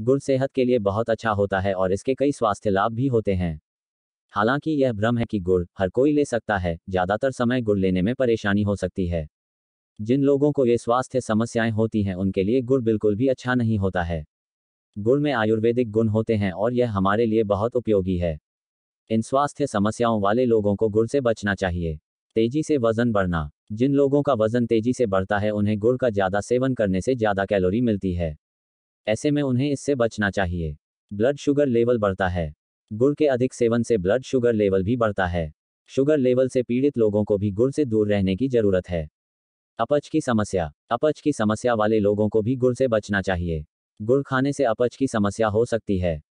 गुड़ सेहत के लिए बहुत अच्छा होता है और इसके कई स्वास्थ्य लाभ भी होते हैं हालांकि यह भ्रम है कि गुड़ हर कोई ले सकता है ज्यादातर समय गुड़ लेने में परेशानी हो सकती है जिन लोगों को ये स्वास्थ्य समस्याएं होती हैं उनके लिए गुड़ बिल्कुल भी अच्छा नहीं होता है गुड़ में आयुर्वेदिक गुण होते हैं और यह हमारे लिए बहुत उपयोगी है इन स्वास्थ्य समस्याओं वाले लोगों को गुड़ से बचना चाहिए तेजी से वजन बढ़ना जिन लोगों का वजन तेजी से बढ़ता है उन्हें गुड़ का ज्यादा सेवन करने से ज्यादा कैलोरी मिलती है ऐसे में उन्हें इससे बचना चाहिए ब्लड शुगर लेवल बढ़ता है गुड़ के अधिक सेवन से ब्लड शुगर लेवल भी बढ़ता है शुगर लेवल से पीड़ित लोगों को भी गुड़ से दूर रहने की जरूरत है अपच की समस्या अपच की समस्या वाले लोगों को भी गुड़ से बचना चाहिए गुड़ खाने से अपच की समस्या हो सकती है